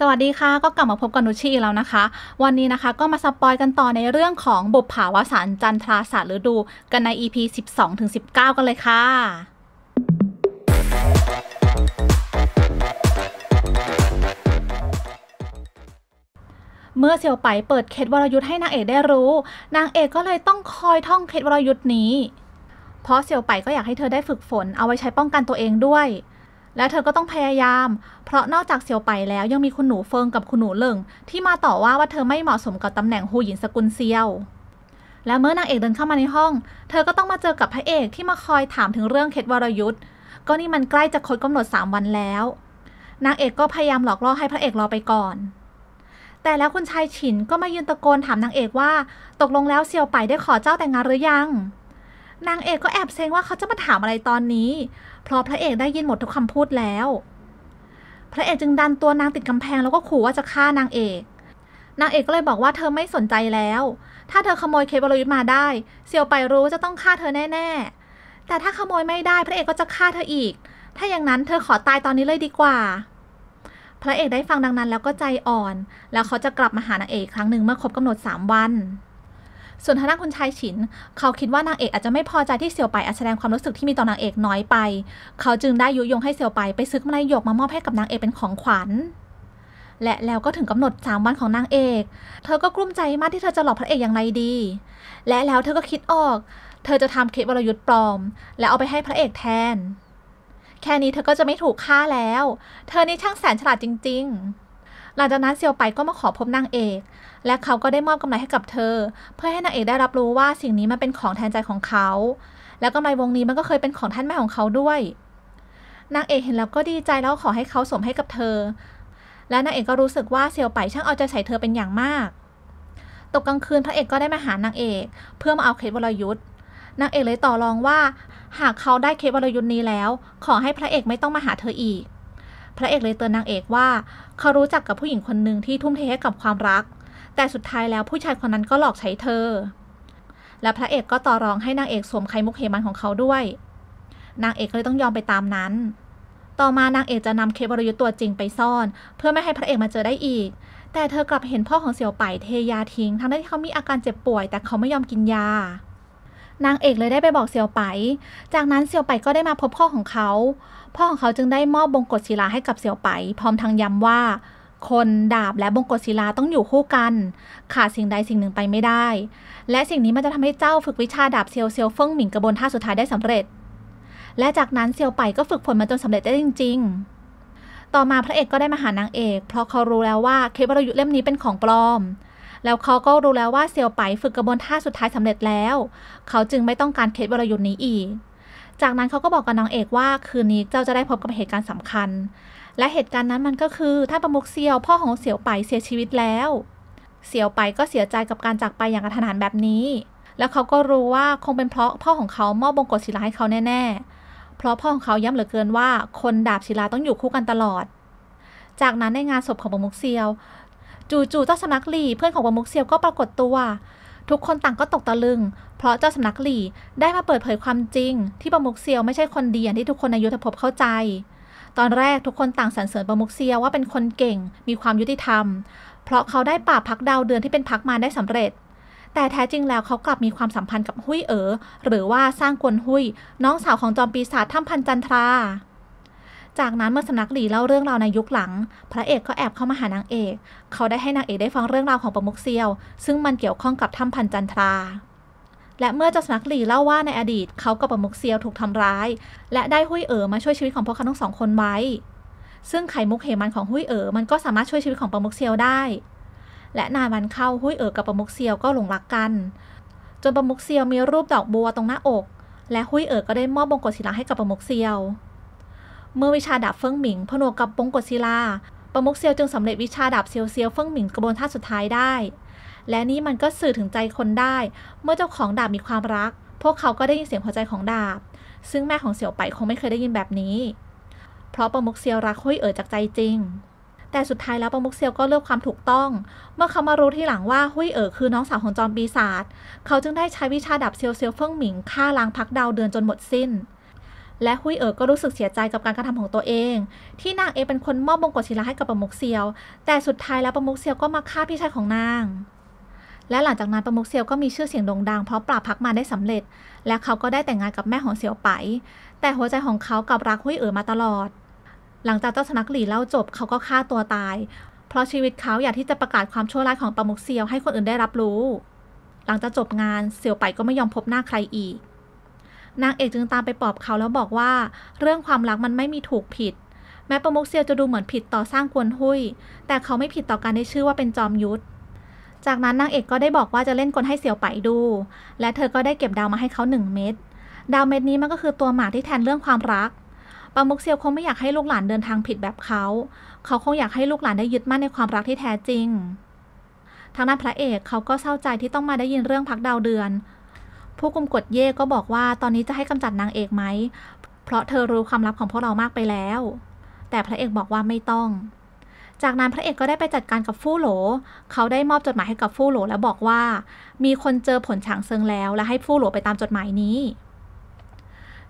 สวัสดีค่ะ ก็กลับมาพบกับนุชีอีกแล้วนะคะ วันนี้นะคะก็มาสปอยกันต่อในเรื่องของบุพภาวสารจันทราศาสตรฤดูกันใน EP 12-19กันเลยค่ะ เมื่อเซียวไปเปิดเคดวรยุทธ์ให้นางเอกได้รู้ นางเอกก็เลยต้องคอยท่องเคดวรยุทธ์นี้ เพราะเซียวไปก็อยากให้เธอได้ฝึกฝนเอาไว้ใช้ป้องกันตัวเองด้วยและเธอก็ต้องพยายาม เพราะนอกจากเสี่ยวไปแล้วยังมีคุณหนูเฟิงกับคุณหนูเลิงที่มาต่อว่าว่าเธอไม่เหมาะสมกับตำแหน่งฮูหยินสกุลเซียว และเมื่อนางเอกเดินเข้ามาในห้อง เธอก็ต้องมาเจอกับพระเอกที่มาคอยถามถึงเรื่องเคสวรยุทธ์ก็นี่มันใกล้จะครบกำหนด3วันแล้วนางเอกก็พยายามหลอกล่อให้พระเอกรอไปก่อน แต่แล้วคุณชายฉินก็มายืนตะโกนถามนางเอกว่าตกลงแล้วเซียวไปได้ขอเจ้าแต่งงานหรือยังนางเอกก็แอบเซ็งว่าเขาจะมาถามอะไรตอนนี้ เพราะพระเอกได้ยินหมดทุกคำพูดแล้ว พระเอกจึงดันตัวนางติดกำแพงแล้วก็ขู่ว่าจะฆ่านางเอก นางเอกก็เลยบอกว่าเธอไม่สนใจแล้ว ถ้าเธอขโมยเคบรยุทธ์มาได้เซียวไปรู้จะต้องฆ่าเธอแน่ ๆ แต่ถ้าขโมยไม่ได้ พระเอกก็จะฆ่าเธออีก ถ้าอย่างนั้นเธอขอตายตอนนี้เลยดีกว่า พระเอกได้ฟังดังนั้นแล้วก็ใจอ่อน แล้วเขาจะกลับมาหานางเอกครั้งหนึ่งเมื่อครบกำหนด3วันส่วนทางด้านคุณชายฉิน เขาคิดว่านางเอกอาจจะไม่พอใจที่เสี่ยวไปอแสดงความรู้สึกที่มีต่อนางเอกน้อยไป เขาจึงได้ยุยงให้เสี่ยวไปไปซื้อมาในยหยกมามอบให้กับนางเอกเป็นของขวัญ และแล้วก็ถึงกำหนด3วันของนางเอก เธอก็กลุ้มใจมากที่เธอจะหลอกพระเอกอย่างไรดี และแล้วเธอก็คิดออกเธอจะทำคลวรยุทธ์ปลอม และเอาไปให้พระเอกแทน แค่นี้เธอก็จะไม่ถูกฆ่าแล้ว เธอนี่ช่างแสนฉลาดจริง ๆหลังจากนั้นเซียว ไปก็มาขอพบ นางเอก และเขาก็ได้มอบกำไรให้กับเธอ เพื่อให้นางเอกได้รับรู้ว่าสิ่งนี้ มันเป็นของแทนใจของเขา แล้วกำไรวงนี้มันก็เคยเป็นของท่านแม่ของเขาด้วย นางเอก เห็น แล้ว ก็ดีใจแล้วขอให้เขาสมให้กับเธอ และนางเอกก็รู้สึกว่าเซียวไปช่างเอาใจใส่เธอเป็นอย่างมาก ตกกลางคืนพระเอกก็ได้มาหานางเอกเพื่อมาเอาเคสวรยุทธ์นางเอกเลยต่อรองว่าหากเขาได้เคสวรยุทธ์นี้แล้ว ขอให้พระเอกไม่ต้องมาหาเธออีกพระเอกเลยเตือนนางเอกว่าเขารู้จักกับผู้หญิงคนหนึ่งที่ทุ่มเทให้กับความรัก แต่สุดท้ายแล้วผู้ชายคนนั้นก็หลอกใช้เธอ และพระเอกก็ต่อรองให้นางเอกสวมไข่มุกเฮมันของเขาด้วย นางเอกก็เลยต้องยอมไปตามนั้น ต่อมานางเอกจะนำเคบรยุตัวจริงไปซ่อน เพื่อไม่ให้พระเอกมาเจอได้อีก แต่เธอกลับเห็นพ่อของเสี่ยวไป เทยาทิ้งทั้งที่เขามีอาการเจ็บป่วย แต่เขาไม่ยอมกินยานางเอกเลยได้ไปบอกเซียวไป จากนั้นเซียวไปก็ได้มาพบพ่อของเขา พ่อของเขาจึงได้มอบบงกฎศิลาให้กับเซียวไปพร้อมทั้งย้ำว่า คนดาบและบงกฎศิลาต้องอยู่คู่กันขาดสิ่งใดสิ่งหนึ่งไปไม่ได้ และสิ่งนี้มันจะทำให้เจ้าฝึกวิชาดาบเซียวเซียวเฟิ่งหมิงกระบวนท่าสุดท้ายได้สำเร็จ และจากนั้นเซียวไปก็ฝึกฝนมาจนสำเร็จได้จริงๆ ต่อมาพระเอกก็ได้มาหานางเอก เพราะเขารู้แล้วว่าเคปรยุทธ์เล่มนี้เป็นของปลอมแล้วเขาก็รู้แล้วว่าเซียวไปฝึกกระบวนท่าสุดท้ายสำเร็จแล้ว เขาจึงไม่ต้องการเคสวรยุทธ์นี้อีก จากนั้นเขาก็บอกกับน้องเอกว่าคืนนี้เจ้าจะได้พบกับเหตุการณ์สำคัญ และเหตุการณ์นั้นมันก็คือท่านประมุกเซียวพ่อของเสี่ยวไปเสียชีวิตแล้ว เสี่ยวไปก็เสียใจกับการจากไปอย่างกระทันหันแบบนี้ แล้วเขาก็รู้ว่าคงเป็นเพราะพ่อของเขามอบบงกฎศิลาให้เขาแน่ ๆ เพราะพ่อของเขาย้ำเหลือเกินว่า คนดาบศิลาต้องอยู่คู่กันตลอด จากนั้นในงานศพของประมุกเซียวจู่ๆ เจ้าสำนักหลี่เพื่อน ของวามุกเซียวก็ปรากฏตัว ทุกคนต่างก็ตกตะลึง เพราะเจ้าสำนักหลี่ได้มาเปิดเผยความจริง ที่บามุกเซียวไม่ใช่คนดีอย่างที่ทุกคนในยุทธภพเข้าใจ ตอนแรกทุกคนต่างสรรเสริญบามุกเซียวว่าเป็นคนเก่ง มีความยุติธรรมเพราะเขาได้ป่าพักดาวเดือนที่เป็นพักมาได้สำเร็จ แต่แท้จริงแล้วเขากลับมีความสัมพันธ์กับหุยเอ๋อ หรือว่าสร้างกวนหุยน้องสาวของจอมปีศาจถ้ำพันจันทราจากนั้นเมื่อสนักหลีเล่าเรื่องราวในยุคหลัง พระเอกก็แอบเข้ามาหานางเอก เขาได้ให้นางเอกได้ฟังเรื่องราวของประมุกเซียว ซึ่งมันเกี่ยวข้องกับถ้ำพันจันทรา และเมื่อเจ้าสนักหลีเล่าว่าในอดีตเขากับประมุกเซียวถูกทำร้าย และได้หุยเอ๋อมาช่วยชีวิตของพวกเขาทั้งสองคนไว้ ซึ่งไข่มุกเหมันของหุยเอ๋อมันก็สามารถช่วยชีวิตของประมุกเซียวได้ และนานวันเข้าหุยเอ๋อกับประมุกเซียวก็หลงรักกัน จนประมุกเซียวมีรูปดอกบัวตรงหน้าอก และหุยเอ๋อก็ได้มอบมงกุฎศิลาให้กับประมุกเซียวเมื่อวิชาดาบเฟิงหมิงผนวกกับปงกฎศิลาประมุกเซียวจึงสำเร็จวิชาดาบเซียวเซียวเฟิงหมิงกระบวนท่าสุดท้ายได้ และนี่มันก็สื่อถึงใจคนได้ เมื่อเจ้าของดาบมีความรัก พวกเขาก็ได้ยินเสียงหัวใจของดาบ ซึ่งแม่ของเสี่ยวไปคงไม่เคยได้ยินแบบนี้ เพราะประมุกเซียวรักหุยเอ๋อจากใจจริง แต่สุดท้ายแล้วประมุกเซียวก็เลือกความถูกต้อง เมื่อเขามารู้ที่หลังว่าหุยเอ๋อคือน้องสาวของจอมปีศาจเขาจึงได้ใช้วิชาดับเซียวเซียวเฟิงหมิงฆ่าล้างพักดาวเดือนจนหมดสิ้นและฮุยเอ๋อก็รู้สึกเสียใจกับการกระทำของตัวเอง ที่นางเอเป็นคนมอบมงกุฎศิลาให้กับประมุกเซียว แต่สุดท้ายแล้วประมุกเซียวก็มาฆ่าพี่ชายของนาง และหลังจากนั้นประมุกเซียวก็มีชื่อเสียงโด่งดังเพราะปราบพักมาได้สำเร็จ และเขาก็ได้แต่งงานกับแม่ของเซียวไปแต่หัวใจของเขากับรักฮุยเอ๋อมาตลอด หลังจากเจ้าสนักหลี่เล่าจบเขาก็ฆ่าตัวตาย เพราะชีวิตเขาอยากที่จะประกาศความชั่วร้ายของประมุกเซียวให้คนอื่นได้รับรู้ หลังจากจบงานเซียวไปก็ไม่ยอมพบหน้าใครอีกนางเอกจึงตามไปปลอบเขาแล้วบอกว่า เรื่องความรักมันไม่มีถูกผิด แม้ประมุกเซียวจะดูเหมือนผิดต่อสร้างกวนหุยแต่เขาไม่ผิดต่อการได้ชื่อว่าเป็นจอมยุทธจากนั้นนางเอกก็ได้บอกว่าจะเล่นกลให้เสี่ยวไปดู และเธอก็ได้เก็บดาวมาให้เขาหนึ่งเม็ดดาวเม็ดนี้มันก็คือตัวหมากที่แทนเรื่องความรักปามุกเซียวคงไม่อยากให้ลูกหลานเดินทางผิดแบบเขา เขาคงอยากให้ลูกหลานได้ยึดมั่นในความรักที่แท้จริงทางด้านพระเอกเขาก็เศร้าใจที่ต้องมาได้ยินเรื่องพักดาวเดือนผู้กุมกดเย่ก็บอกว่าตอนนี้จะให้กำจัดนางเอกไหมเพราะเธอรู้ความลับของพวกเรามากไปแล้ว แต่พระเอกบอกว่าไม่ต้อง จากนั้นพระเอกก็ได้ไปจัดการกับฟู่โหล เขาได้มอบจดหมายให้กับฟู่โหลแล้วบอกว่า มีคนเจอผลฉางเซิงแล้ว และให้ฟู่โหลไปตามจดหมายนี้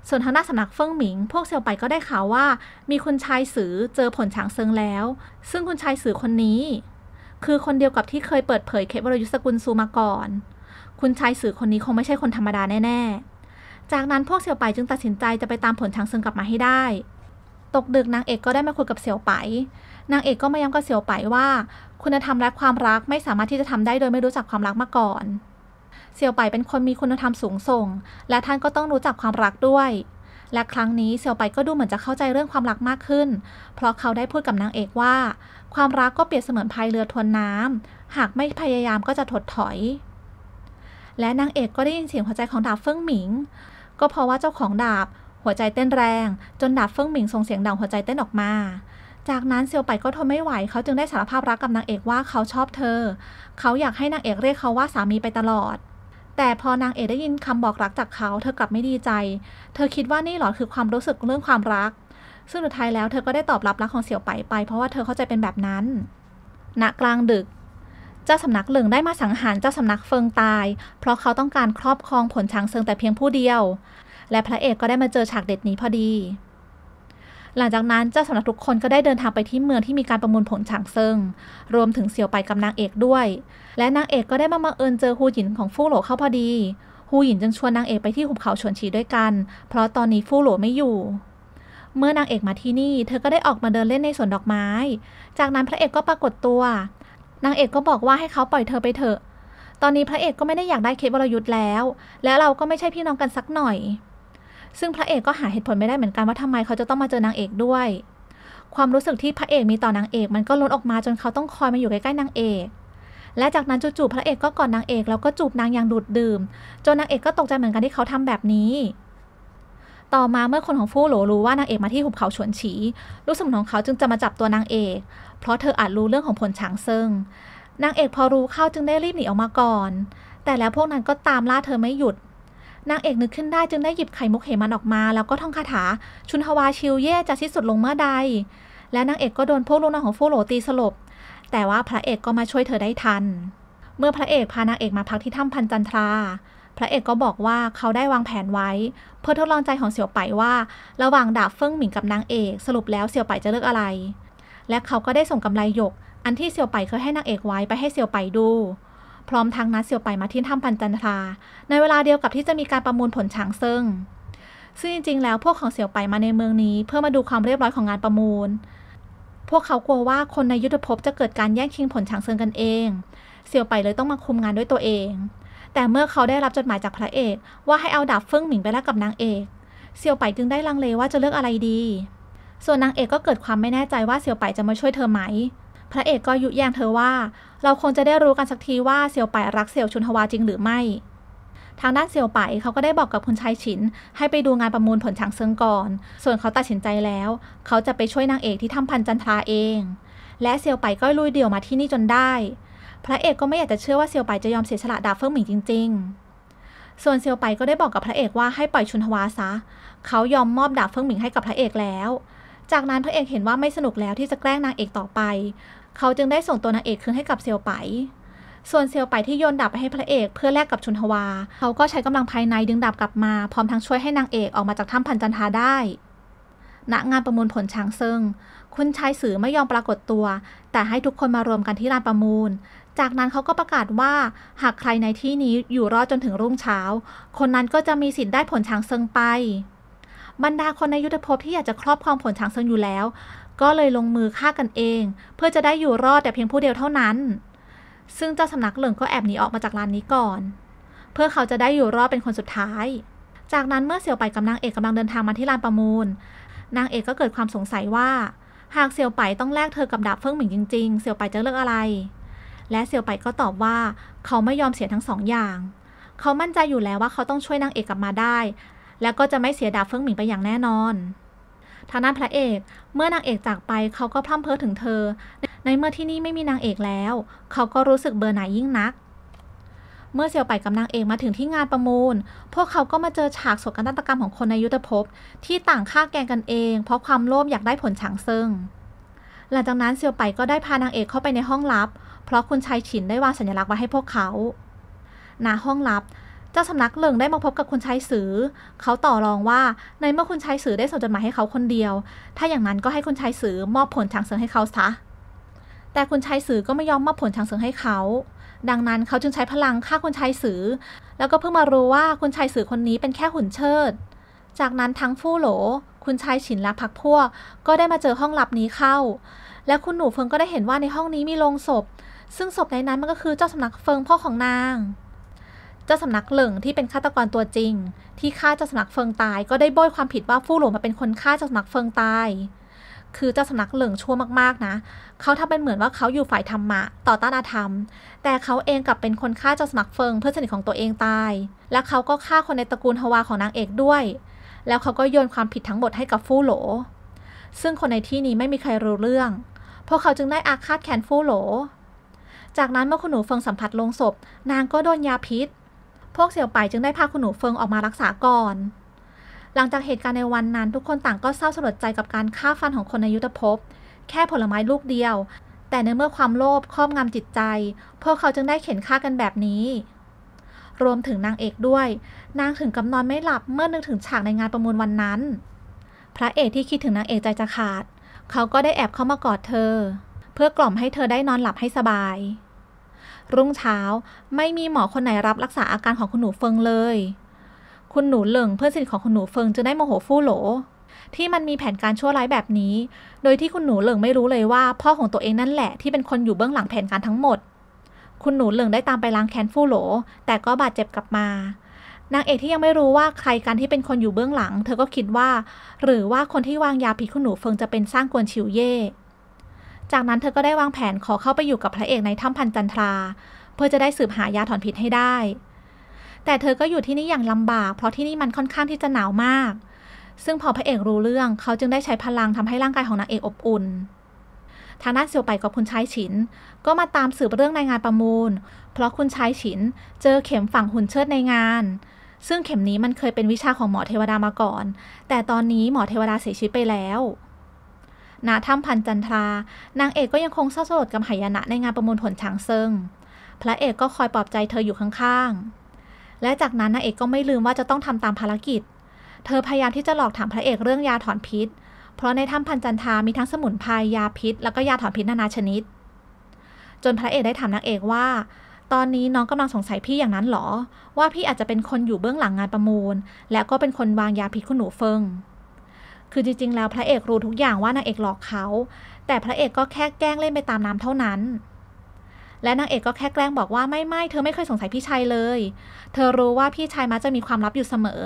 ส่วนทางด้านสำนักเฟิ่งหมิง พวกเซียวไปก็ได้ข่าวว่า มีคุณชายสือเจอผลฉางเซิงแล้ว ซึ่งคุณชายสือคนนี้ คือคนเดียวกับที่เคยเปิดเผยเคปวรยุทธสกุลซูมาก่อนคุณชายสื่อคนนี้คงไม่ใช่คนธรรมดาแน่ ๆ จากนั้นพวกเสี่ยวไปจึงตัดสินใจจะไปตามผลชางซึงกลับมาให้ได้ ตกดึกนางเอกก็ได้มาคุยกับเสี่ยวไปนางเอกก็มาย้ำกับเสี่ยวไปว่า คุณธรรมและความรักไม่สามารถที่จะทำได้โดยไม่รู้จักความรักมาก่อน เสี่ยวไปเป็นคนมีคุณธรรมสูงส่ง และท่านก็ต้องรู้จักความรักด้วย และครั้งนี้เสี่ยวไปก็ดูเหมือนจะเข้าใจเรื่องความรักมากขึ้น เพราะเขาได้พูดกับนางเอกว่า ความรักก็เปรียบเสมือนพายเรือทวนน้ำหากไม่พยายามก็จะถดถอยและ นางเอกก็ได้ยินเสียงหัวใจของดาบเฟิงหมิง ก็เพราะว่าเจ้าของดาบ หัวใจเต้นแรง จนดาบเฟิงหมิงส่งเสียงดังหัวใจเต้นออกมา จากนั้นเซียวไปก็ทนไม่ไหว เขาจึงได้สารภาพรักกับนางเอกว่าเขาชอบเธอ เขาอยากให้นางเอกเรียกเขาว่าสามีไปตลอด แต่พอนางเอกได้ยินคำบอกรักจากเขา เธอกลับไม่ดีใจ เธอคิดว่านี่หรอคือความรู้สึกเรื่องความรัก ซึ่งสุดท้ายแล้วเธอก็ได้ตอบรับรักของเสี่ยวไปไป เพราะว่าเธอเข้าใจเป็นแบบนั้น ณ กลางดึกเจ้าสำนักเหลิงได้มาสังหารเจ้าสำนักเฟิงตาย เพราะเขาต้องการครอบครองผลช้างเซิงแต่เพียงผู้เดียว และพระเอกก็ได้มาเจอฉากเด็ดนี้พอดี หลังจากนั้น เจ้าสำนักทุกคนก็ได้เดินทางไปที่เมืองที่มีการประมูลผลฉางเซิง รวมถึงเสี่ยวไปกับนางเอกด้วย และนางเอกก็ได้มาบังเอิญเจอฮูหยินของฟู่โหลเข้าพอดีฮูหยินจึงชวนนางเอกไปที่หุบเขาชวนชีด้วยกัน เพราะตอนนี้ฟู่โหลไม่อยู่ เมื่อนางเอกมาที่นี่ เธอก็ได้ออกมาเดินเล่นในสวนดอกไม้ จากนั้นพระเอกก็ปรากฏตัวนางเอกก็บอกว่าให้เขาปล่อยเธอไปเถอะ ตอนนี้พระเอกก็ไม่ได้ อยากได้เคทวรยุทธ์แล้ว แล้วเราก็ไม่ใช่พี่น้องกันสักหน่อย ซึ่งพระเอกก็หา เหตุผลไม่ได้เหมือนกันว่าทำไมเขาจะต้องมาเจอ นางเอกด้วย ความรู้สึกที่พระเอกมีต่อนางเอกมันก็ล้นออกมาจนเขาต้องคอยมาอยู่ใกล้ๆนางเอกและจากนั้น จู่ๆพระเอกก็กอดนางเอกแล้วก็จูบนางอย่างดูดดื่มจนนางเอกก็ตกใจเหมือนกันที่เขาทำแบบนี้ต่อมาเมื่อคนของฟู่หลรู้ว่านางเอกมาที่หุบเขาฉวนฉีลูกสมุนของเขาจึงจะมาจับตัวนางเอก เพราะเธออาจรู้เรื่องของผลช้างเซิงนางเอกพอรู้เข้าจึงได้รีบหนีออกมาก่อน แต่แล้วพวกนั้นก็ตามล่าเธอไม่หยุด นางเอกนึกขึ้นได้จึงได้หยิบไข่มุกเหมันออกมา แล้วก็ท่องคาถา ชุนฮวาชิวเย่จะสิ้นสุดลงเมื่อใด และนางเอกก็โดนพวกลูกน้องของฟู่หลตีสลบ แต่ว่าพระเอกก็มาช่วยเธอได้ทัน เมื่อพระเอกพานางเอกมาพักที่ถ้ำพันจันทราพระเอกก็บอกว่าเขาได้วางแผนไว้เพื่อทดลองใจของเสี่ยวไปว่าระหว่างดาบเฟิ่งหมิงกับนางเอก สรุปแล้วเสี่ยวไปจะเลือกอะไร และเขาก็ได้ส่งกำไรหยก อันที่เสี่ยวไปเคยให้นางเอกไว้ไปให้เสี่ยวไปดู พร้อมทางนัดเสี่ยวไปมาที่ถ้ำปันจันทราในเวลาเดียวกับที่จะมีการประมูลผลฉางเซิงซึ่งจริงๆ แล้วพวกของเสี่ยวไปมาในเมืองนี้เพื่อมาดูความเรียบร้อยของงานประมูล พวกเขากลัวว่าคนในยุทธภพจะเกิดการแย่งชิงผลฉางเซิงกันเอง เสี่ยวไปเลยต้องมาคุมงานด้วยตัวเองแต่เมื่อเขาได้รับจดหมายจากพระเอกว่าให้เอาดาบเฟิ่งหมิงไปแลกกับนางเอกเซียวไปจึงได้ลังเลว่าจะเลือกอะไรดี ส่วนนางเอกก็เกิดความไม่แน่ใจว่าเซียวไปจะมาช่วยเธอไหม พระเอกก็ยุแยงเธอว่า เราคงจะได้รู้กันสักทีว่าเซียวไปรักเซียวชุนฮวาจริงหรือไม่ ทางด้านเซียวไปเขาก็ได้บอกกับคุณชายฉินให้ไปดูงานประมูลผลชางเซิงก่อน ส่วนเขาตัดสินใจแล้วเขาจะไปช่วยนางเอกที่ทำพันจันทราเอง และเซียวไปก็ลุยเดี่ยวมาที่นี่จนได้พระเอกก็ไม่อยากจะเชื่อว่าเซียวไปจะยอมเสียสละดาบเฟิงหมิงจริงๆ ส่วนเซียวไปก็ได้บอกกับพระเอกว่าให้ปล่อยชุนฮวาซะ เขายอมมอบดาบเฟิงหมิงให้กับพระเอกแล้ว จากนั้นพระเอกเห็นว่าไม่สนุกแล้วที่จะแกล้งนางเอกต่อไป เขาจึงได้ส่งตัวนางเอกคืนให้กับเซียวไป ส่วนเซียวไปที่โยนดาบไปให้พระเอกเพื่อแลกกับชุนฮวาเขาก็ใช้กำลังภายในดึงดาบกลับมาพร้อมทั้งช่วยให้นางเอกออกมาจากถ้ำพันจันทาได้ณงานประมูลผลช้างเซิงคุณชายสือไม่ยอมปรากฏตัว แต่ให้ทุกคนมารวมกันที่ลานประมูลจากนั้นเขาก็ประกาศว่าหากใครในที่นี้อยู่รอดจนถึงรุ่งเช้า คนนั้นก็จะมีสิทธิ์ได้ผลช้างเซิงไป บรรดาคนในยุทธภพที่อยากจะครอบครองผลช้างเซิงอยู่แล้ว ก็เลยลงมือฆ่ากันเอง เพื่อจะได้อยู่รอดแต่เพียงผู้เดียวเท่านั้น ซึ่งเจ้าสำนักเหลิงก็แอบหนีออกมาจากร้านนี้ก่อน เพื่อเขาจะได้อยู่รอดเป็นคนสุดท้าย จากนั้นเมื่อเสี่ยวไปกับนางเอกกำลังเดินทางมาที่ลานประมูล นางเอกก็เกิดความสงสัยว่า หากเสี่ยวไปต้องแลกเธอกับดาบเฟิ่งหมิงจริงๆเสี่ยวไปจะเลือกอะไรและเซียวไปก็ตอบว่าเขาไม่ยอมเสียทั้งสองอย่าง เขามั่นใจอยู่แล้วว่าเขาต้องช่วยนางเอกกลับมาได้ แล้วก็จะไม่เสียดาบเฟิงหมิงไปอย่างแน่นอนทางด้านพระเอกเมื่อนางเอกจากไปเขาก็พร่ำเพ้อถึงเธอ ในเมื่อที่นี่ไม่มีนางเอกแล้ว เขาก็รู้สึกเบื่อหน่ายยิ่งนัก เมื่อเซียวไปกับนางเอกมาถึงที่งานประมูล พวกเขาก็มาเจอฉากสกนตกรรมของคนในยุทธภพ ที่ต่างฆ่าแกงกันเอง เพราะความโลภอยากได้ผลฉางเซิงหลังจากนั้นเซียวไปก็ได้พานางเอกเข้าไปในห้องลับเพราะคุณชายฉินได้วางสัญลักษณ์ไว้ให้พวกเขาาห้องลับ เจ้าสำนักเลิงได้มาพบกับคุณชายสือ เขาต่อรองว่าในเมื่อคุณชายสือได้ส่งจดหมายให้เขาคนเดียว ถ้าอย่างนั้นก็ให้คุณชายสือมอบผลชางเซิงให้เขาซะแต่คุณชายสือก็ไม่ยอมมอบผลชางเซิงให้เขา ดังนั้นเขาจึงใช้พลังฆ่าคุณชายสือ แล้วก็เพิ่งมารู้ว่าคุณชายสือคนนี้เป็นแค่หุ่นเชิด จากนั้นทั้งฟู่โหลคุณชายฉินและพักพวกก็ได้มาเจอห้องลับนี้เข้า และคุณหนูเฟิงก็ได้เห็นว่าในห้องนี้มีโลงศพซึ่งศพในนั้นมันก็คือ เจ้าสำนักเฟิงพ่อของนาง เจ้าสำนักเหลิงที่เป็นฆาตกรตัวจริง ที่ฆ่าเจ้าสำนักเฟิงตายก็ได้โบยความผิดว่าฟู่หลวงมาเป็นคนฆ่าเจ้าสำนักเฟิงตาย คือเจ้าสำนักเหลิงชั่วมากๆนะ เขาทำเป็นเหมือนว่าเขาอยู่ฝ่ายธรรมะ ต่อต้านอาธรรม แต่เขาเองกลับเป็นคนฆ่าเจ้าสำนักเฟิงเพื่อสนิทของตัวเองตาย และเขาก็ฆ่าคนในตระกูลฮวาของนางเอกด้วย แล้วเขาก็โยนความผิดทั้งหมดให้กับฟู่หลวซึ่งคนในที่นี้ไม่มีใครรู้เรื่อง พวกเขาจึงได้อาฆาตแค้นฟู่หลจากนั้นเมื่อคุณหนูเฟิงสัมผัสลงศพนางก็โดนยาพิษ พวกเสี่ยวไปจึงได้พาคุณหนูเฟิงออกมารักษาก่อน หลังจากเหตุการณ์ในวันนั้น ทุกคนต่างก็เศร้าสลดใจกับการฆ่าฟันของคนในยุทธภพแค่ผลไม้ลูกเดียว แต่ในเมื่อความโลภครอบงำจิตใจพวกเขาจึงได้เข็นฆ่ากันแบบนี้ รวมถึงนางเอกด้วย นางถึงกับนอนไม่หลับเมื่อนึกถึงฉากในงานประมูลวันนั้น พระเอกที่คิดถึงนางเอกใจจะขาด เขาก็ได้แอบเข้ามากอดเธอ เพื่อกล่อมให้เธอได้นอนหลับให้สบายรุ่งเช้าไม่มีหมอคนไหนรับรักษาอาการของคุณหนูเฟิงเลย คุณหนูเหลิงเพื่อนสนิทของคุณหนูเฟิงจึงได้โมโหฟู่โหล ที่มันมีแผนการชั่วร้ายแบบนี้ โดยที่คุณหนูเหลิงไม่รู้เลยว่าพ่อของตัวเองนั่นแหละที่เป็นคนอยู่เบื้องหลังแผนการทั้งหมด คุณหนูเหลิงได้ตามไปล้างแค้นฟู่โหล แต่ก็บาดเจ็บกลับมานางเอกที่ยังไม่รู้ว่าใครกันที่เป็นคนอยู่เบื้องหลัง เธอก็คิดว่า หรือว่าคนที่วางยาผิดคุณหนูเฟิงจะเป็นสร้างกวนชิวเย่จากนั้นเธอก็ได้วางแผนขอเข้าไปอยู่กับพระเอกในถ้ำพันจันทรา เพื่อจะได้สืบหายาถอนพิษให้ได้ แต่เธอก็อยู่ที่นี่อย่างลำบากเพราะที่นี่มันค่อนข้างที่จะหนาวมาก ซึ่งพอพระเอกรู้เรื่องเขาจึงได้ใช้พลังทำให้ร่างกายของนางเอกอบอุ่นทางด้านเซียวไปกับคุณชายฉินก็มาตามสืบเรื่องในงานประมูล เพราะคุณชายฉินเจอเข็มฝังหุ่นเชิดในงาน ซึ่งเข็มนี้มันเคยเป็นวิชาของหมอเทวดามาก่อน แต่ตอนนี้หมอเทวดาเสียชีวิตไปแล้วณถ้ำพันจันทรา นางเอกก็ยังคงเศร้าสลดกับหายนะในงานประมูลผลช้างเซิง พระเอกก็คอยปลอบใจเธออยู่ข้าง ๆ และจากนั้นนางเอกก็ไม่ลืมว่าจะต้องทำตามภารกิจ เธอพยายามที่จะหลอกถามพระเอกเรื่องยาถอนพิษ เพราะในถ้ำพันจันทรา มีทั้งสมุนไพรยาพิษแล้วก็ยาถอนพิษนานาชนิด จนพระเอกได้ถามนางเอกว่า ตอนนี้น้องกำลังสงสัยพี่อย่างนั้นหรอ ว่าพี่อาจจะเป็นคนอยู่เบื้องหลังงานประมูล และก็เป็นคนวางยาพิษคุณหนูเฟิงคือจริงๆ แล้วพระเอกรู้ทุกอย่างว่านางเอกหลอกเขา แต่พระเอกก็แค่แกล้งเล่นไปตามน้ำเท่านั้น และนางเอกก็แค่แกล้งบอกว่าไม่ไม่เธอไม่เคยสงสัยพี่ชายเลย เธอรู้ว่าพี่ชายมักจะมีความลับอยู่เสมอ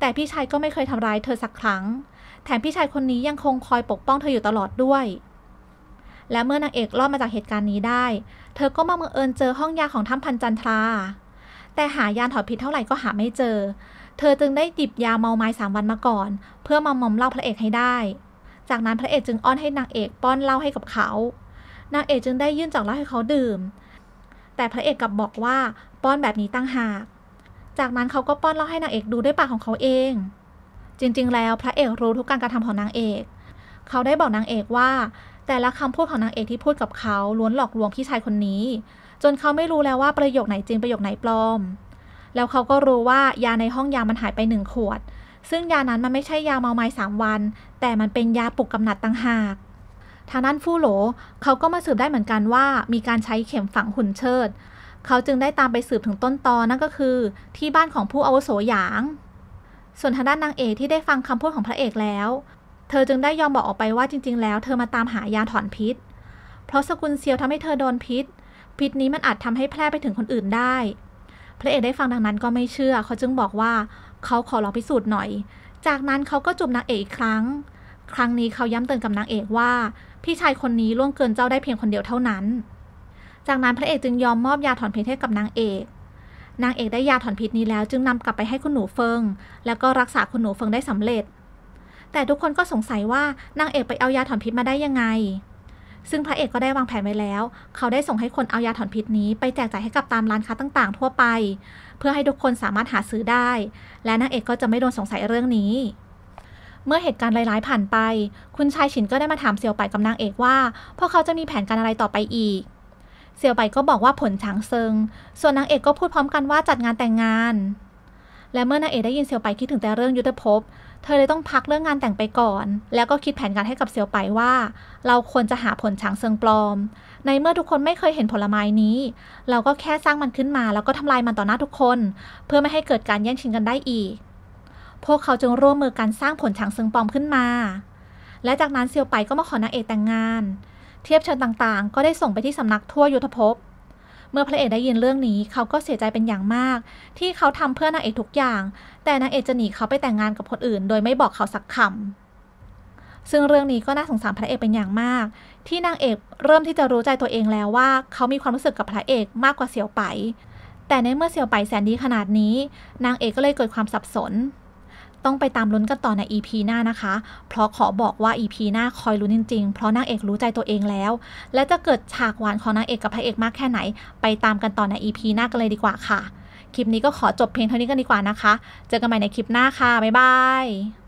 แต่พี่ชายก็ไม่เคยทำร้ายเธอสักครั้ง แถมพี่ชายคนนี้ยังคงคอยปกป้องเธออยู่ตลอดด้วย และเมื่อนางเอกรอดมาจากเหตุการณ์นี้ได้ เธอก็มาบังเอิญเจอห้องยาของถ้ำพันจันทรา แต่หายานถอดผิดเท่าไหร่ก็หาไม่เจอเธอจึงได้ติบยาเมาไม้สามวันมาก่อน เพื่อมามอมเล่าพระเอกให้ได้ จากนั้นพระเอกจึงอ้อนให้นางเอกป้อนเล่าให้กับเขา นางเอกจึงได้ยื่นจอกเล่าให้เขาดื่ม แต่พระเอกกลับบอกว่าป้อนแบบนี้ตั้งหาก จากนั้นเขาก็ป้อนเล่าให้นางเอกดูด้วยปากของเขาเอง จริงๆ แล้วพระเอกรู้ทุกการกระทำของนางเอก เขาได้บอกนางเอกว่า แต่ละคำพูดของนางเอกที่พูดกับเขาล้วนหลอกลวงพี่ชายคนนี้ จนเขาไม่รู้แล้วว่าประโยคไหนจริงประโยคไหนปลอมแล้วเขาก็รู้ว่ายาในห้องยามันหายไปหนึ่งขวด ซึ่งยานั้นมันไม่ใช่ยาเมาไม้สามวัน แต่มันเป็นยาปลุก กำหนัดต่างหาก ทางด้านฟู่โหล เขาก็มาสืบได้เหมือนกันว่า มีการใช้เข็มฝังหุ่นเชิด เขาจึงได้ตามไปสืบถึงต้นตอ นั่นก็คือที่บ้านของผู้อาวุโสหยาง ส่วนทาง ด้านนางเอกที่ได้ฟังคำพูดของพระเอกแล้ว เธอจึงได้ยอมบอกออกไปว่าจริง ๆแล้ว เธอมาตามหายาถอนพิษ เพราะสกุลเซียวทำให้เธอโดนพิษ พิษนี้มันอาจทำให้แพร่ไปถึงคนอื่นได้พระเอกได้ฟังดังนั้นก็ไม่เชื่อ เขาจึงบอกว่าเขาขอลองพิสูจน์หน่อย จากนั้นเขาก็จูบนางเอกอีกครั้ง ครั้งนี้เขาย้ำเตือนกับนางเอกว่า พี่ชายคนนี้ล่วงเกินเจ้าได้เพียงคนเดียวเท่านั้น จากนั้นพระเอกจึงยอมมอบยาถอนพิษให้กับนางเอกนางเอกได้ยาถอนพิษนี้แล้วจึงนำกลับไปให้คุณหนูเฟิง แล้วก็รักษาคุณหนูเฟิงได้สำเร็จ แต่ทุกคนก็สงสัยว่านางเอกไปเอายาถอนพิษมาได้ยังไงซึ่งพระเอกก็ได้วางแผนไว้แล้ว เขาได้ส่งให้คนเอายาถอนพิษนี้ ไปแจกจ่ายให้กับตามร้านค้าต่างๆ ทั่วไป เพื่อให้ทุกคนสามารถหาซื้อได้ และนางเอกก็จะไม่โดนสงสัยเรื่องนี้ เมื่อเหตุการณ์ร้าย ๆ ผ่านไป คุณชายฉินก็ได้มาถามเซียวไปกับนางเอกว่าพวกเขาจะมีแผนการอะไรต่อไปอีกเซียวไปก็บอกว่าผลฉางเซิง ส่วนนางเอกก็พูดพร้อมกันว่าจัดงานแต่งงาน และเมื่อนางเอกได้ยินเซียวไปคิดถึงแต่เรื่องยุทธภพเธอเลยต้องพักเรื่องงานแต่งไปก่อน แล้วก็คิดแผนการให้กับเซียวไปว่า เราควรจะหาผลช้างเซิงปลอม ในเมื่อทุกคนไม่เคยเห็นผลไม้นี้ เราก็แค่สร้างมันขึ้นมาแล้วก็ทำลายมันต่อหน้าทุกคน เพื่อไม่ให้เกิดการแย่งชิงกันได้อีก พวกเขาจึงร่วมมือกันสร้างผลช้างเซิงปลอมขึ้นมา และจากนั้นเซียวไปก็มาขอนางเอกแต่งงาน เทียบเชิญต่างๆ ก็ได้ส่งไปที่สำนักทั่วยุทธภพเมื่อพระเอกได้ยินเรื่องนี้เขาก็เสียใจเป็นอย่างมาก ที่เขาทำเพื่อนางเอกทุกอย่าง แต่นางเอกจะหนีเขาไปแต่งงานกับคนอื่น โดยไม่บอกเขาสักคำ ซึ่งเรื่องนี้ก็น่าสงสารพระเอกเป็นอย่างมาก ที่นางเอกเริ่มที่จะรู้ใจตัวเองแล้วว่า เขามีความรู้สึกกับพระเอกมากกว่าเสี่ยวไปแต่ในเมื่อเสี่ยวไปแสนดีขนาดนี้ นางเอกก็เลยเกิดความสับสนต้องไปตามลุ้นกันต่อใน EP หน้านะคะ เพราะขอบอกว่า EP หน้า คอยลุ้นจริง ๆ เพราะนางเอกรู้ใจตัวเองแล้ว และจะเกิดฉากหวานของนางเอกกับพระเอกมากแค่ไหน ไปตามกันต่อใน EP หน้ากันเลยดีกว่าค่ะ คลิปนี้ก็ขอจบเพียงเท่านี้กันดีกว่านะคะ เจอกันใหม่ในคลิปหน้าค่ะ บ๊ายบาย